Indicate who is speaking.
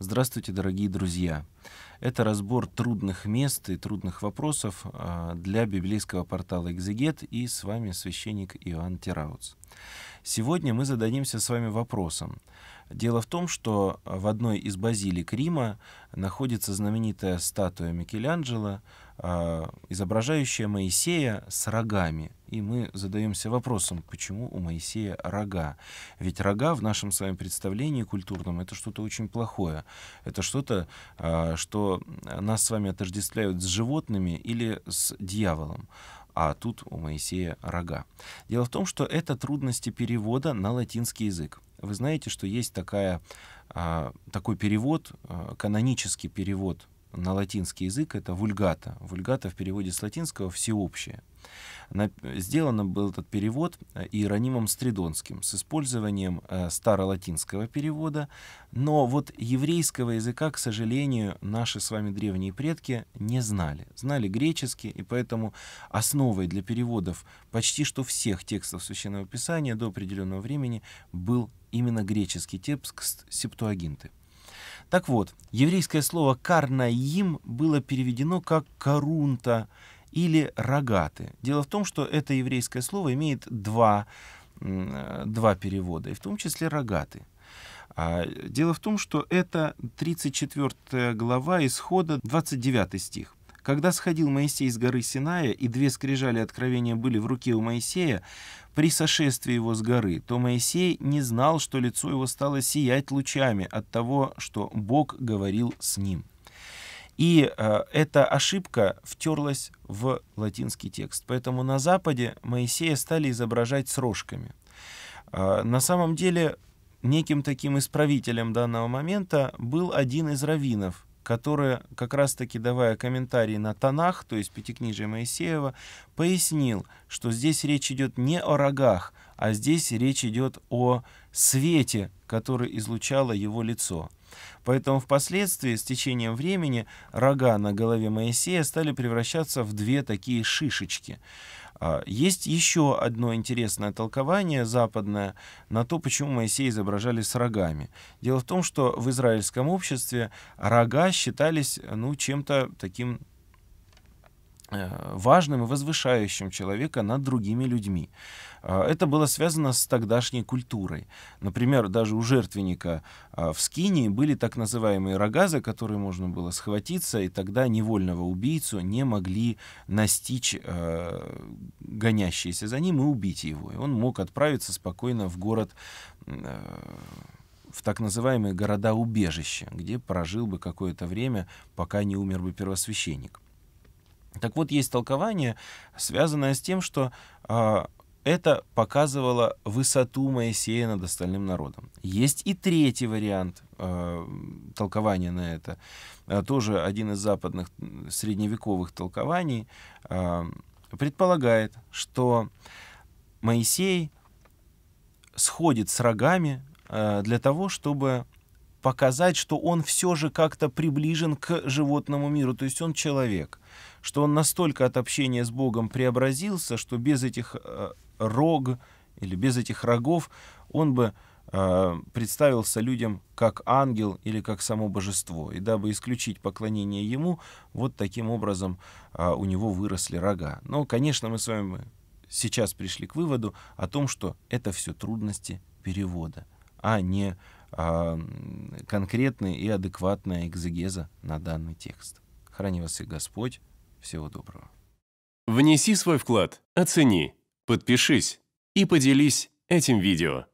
Speaker 1: Здравствуйте, дорогие друзья! Это разбор трудных мест и трудных вопросов а, для библейского портала «Экзегет» и с вами священник Иоанн Тераутс. Сегодня мы зададимся с вами вопросом. Дело в том, что в одной из базилик Рима находится знаменитая статуя Микеланджело, а, изображающая Моисея с рогами. И мы задаемся вопросом, почему у Моисея рога? Ведь рога в нашем с вами представлении культурном — это что-то очень плохое. Это что-то, а, что нас с вами отождествляют с животными или с дьяволом а тут у Моисея рога. Дело в том, что это трудности перевода на латинский язык. Вы знаете, что есть такая, а, такой перевод, а, канонический перевод на латинский язык это вульгата. Вульгата в переводе с латинского «всеобщее». На, сделан был этот перевод э, Иеронимом Стридонским с использованием э, старолатинского перевода, но вот еврейского языка, к сожалению, наши с вами древние предки не знали. Знали греческий, и поэтому основой для переводов почти что всех текстов Священного Писания до определенного времени был именно греческий текст Септуагинты. Так вот, еврейское слово «карнаим» было переведено как «корунта» или «рогаты». Дело в том, что это еврейское слово имеет два, э, два перевода, и в том числе «рогаты». А, дело в том, что это 34 глава исхода, 29 стих. Когда сходил Моисей с горы Синая, и две скрижали откровения были в руке у Моисея, при сошествии его с горы, то Моисей не знал, что лицо его стало сиять лучами от того, что Бог говорил с ним. И э, эта ошибка втерлась в латинский текст. Поэтому на Западе Моисея стали изображать с рожками. Э, на самом деле неким таким исправителем данного момента был один из раввинов, который, как раз-таки давая комментарии на тонах, то есть пятикнижие Моисеева, пояснил, что здесь речь идет не о рогах, а здесь речь идет о свете, который излучало его лицо. Поэтому впоследствии, с течением времени, рога на голове Моисея стали превращаться в две такие шишечки. А, есть еще одно интересное толкование западное на то, почему Моисея изображали с рогами. Дело в том, что в израильском обществе рога считались ну, чем-то таким Э, важным и возвышающим человека над другими людьми. Э, это было связано с тогдашней культурой. Например, даже у жертвенника э, в Скинии были так называемые рога, за которые можно было схватиться, и тогда невольного убийцу не могли настичь э, гонящиеся за ним и убить его. И он мог отправиться спокойно в город в так называемые города-убежища, где прожил бы какое-то время, пока не умер бы первосвященник. Так вот, есть толкование, связанное с тем, что э, это показывало высоту Моисея над остальным народом. Есть и третий вариант э, толкования на это. Э, тоже один из западных средневековых толкований э, предполагает, что Моисей сходит с рогами э, для того, чтобы показать, что он все же как-то приближен к животному миру, то есть он человек, что он настолько от общения с Богом преобразился, что без этих э, рог или без этих рогов он бы э, представился людям как ангел или как само божество. И дабы исключить поклонение ему, вот таким образом э, у него выросли рога. Но, конечно, мы с вами сейчас пришли к выводу о том, что это все трудности перевода а не а, конкретная и адекватная экзегеза на данный текст. Храни вас и Господь. Всего доброго. Внеси свой вклад, оцени, подпишись и поделись этим видео.